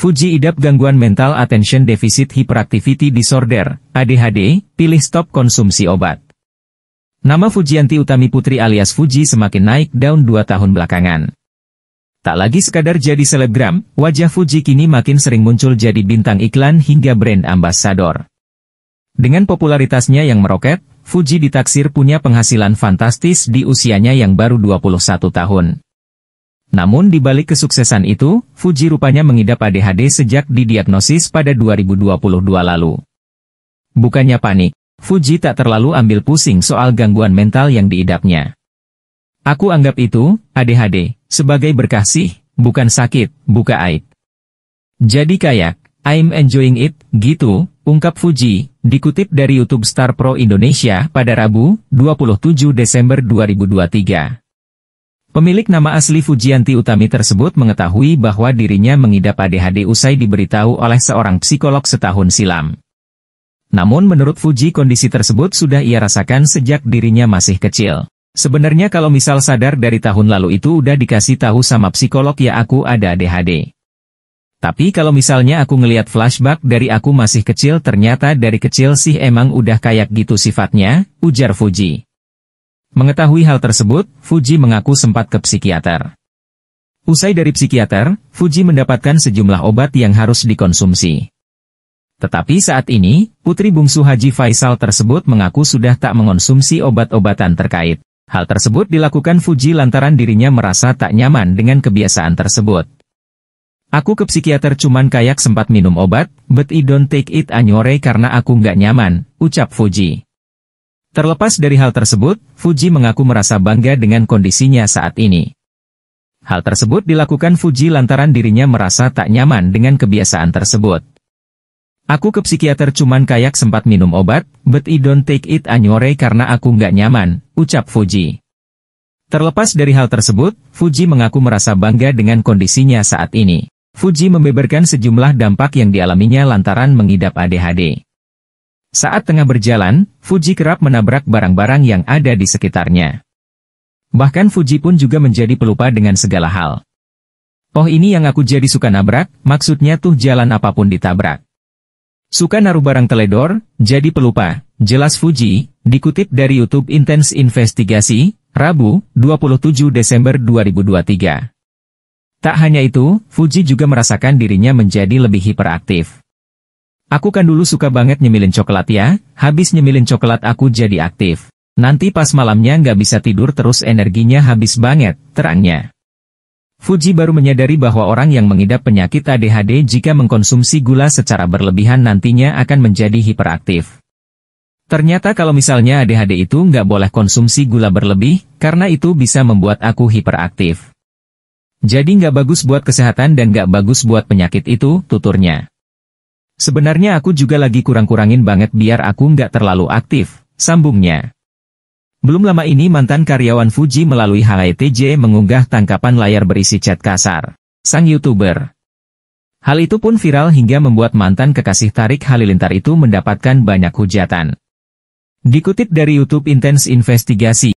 Fuji idap gangguan mental attention deficit hyperactivity disorder, ADHD, pilih stop konsumsi obat. Nama Fujianti Utami Putri alias Fuji semakin naik daun 2 tahun belakangan. Tak lagi sekadar jadi selebgram, wajah Fuji kini makin sering muncul jadi bintang iklan hingga brand ambasador. Dengan popularitasnya yang meroket, Fuji ditaksir punya penghasilan fantastis di usianya yang baru 21 tahun. Namun di balik kesuksesan itu, Fuji rupanya mengidap ADHD sejak didiagnosis pada 2022 lalu. Bukannya panik, Fuji tak terlalu ambil pusing soal gangguan mental yang diidapnya. Aku anggap itu, ADHD, sebagai berkasih, bukan sakit, buka aib. Jadi kayak, I'm enjoying it, gitu, ungkap Fuji, dikutip dari YouTube Star Pro Indonesia pada Rabu, 27 Desember 2023. Pemilik nama asli Fujianti Utami tersebut mengetahui bahwa dirinya mengidap ADHD usai diberitahu oleh seorang psikolog setahun silam. Namun menurut Fuji kondisi tersebut sudah ia rasakan sejak dirinya masih kecil. Sebenarnya kalau misal sadar dari tahun lalu itu udah dikasih tahu sama psikolog ya aku ada ADHD. Tapi kalau misalnya aku ngeliat flashback dari aku masih kecil ternyata dari kecil sih emang udah kayak gitu sifatnya, ujar Fuji. Mengetahui hal tersebut, Fuji mengaku sempat ke psikiater. Usai dari psikiater, Fuji mendapatkan sejumlah obat yang harus dikonsumsi. Tetapi saat ini, putri bungsu Haji Faisal tersebut mengaku sudah tak mengonsumsi obat-obatan terkait. Hal tersebut dilakukan Fuji lantaran dirinya merasa tak nyaman dengan kebiasaan tersebut. Aku ke psikiater cuman kayak sempat minum obat, but I don't take it anyore karena aku nggak nyaman, ucap Fuji. Terlepas dari hal tersebut, Fuji mengaku merasa bangga dengan kondisinya saat ini. Hal tersebut dilakukan Fuji lantaran dirinya merasa tak nyaman dengan kebiasaan tersebut. Aku ke psikiater cuman kayak sempat minum obat, but I don't take it anyore karena aku nggak nyaman, ucap Fuji. Terlepas dari hal tersebut, Fuji mengaku merasa bangga dengan kondisinya saat ini. Fuji membeberkan sejumlah dampak yang dialaminya lantaran mengidap ADHD. Saat tengah berjalan, Fuji kerap menabrak barang-barang yang ada di sekitarnya. Bahkan Fuji pun juga menjadi pelupa dengan segala hal. Oh ini yang aku jadi suka nabrak, maksudnya tuh jalan apapun ditabrak. Suka naruh barang teledor, jadi pelupa. Jelas Fuji, dikutip dari YouTube Intense Investigasi, Rabu, 27 Desember 2023. Tak hanya itu, Fuji juga merasakan dirinya menjadi lebih hiperaktif. Aku kan dulu suka banget nyemilin coklat ya, habis nyemilin coklat aku jadi aktif. Nanti pas malamnya nggak bisa tidur terus energinya habis banget, terangnya. Fuji baru menyadari bahwa orang yang mengidap penyakit ADHD jika mengkonsumsi gula secara berlebihan nantinya akan menjadi hiperaktif. Ternyata kalau misalnya ADHD itu nggak boleh konsumsi gula berlebih, karena itu bisa membuat aku hiperaktif. Jadi nggak bagus buat kesehatan dan nggak bagus buat penyakit itu, tuturnya. Sebenarnya aku juga lagi kurang-kurangin banget biar aku nggak terlalu aktif, sambungnya. Belum lama ini mantan karyawan Fuji melalui HITJ mengunggah tangkapan layar berisi chat kasar. Sang YouTuber. Hal itu pun viral hingga membuat mantan kekasih Tarik Halilintar itu mendapatkan banyak hujatan. Dikutip dari YouTube Intense Investigasi,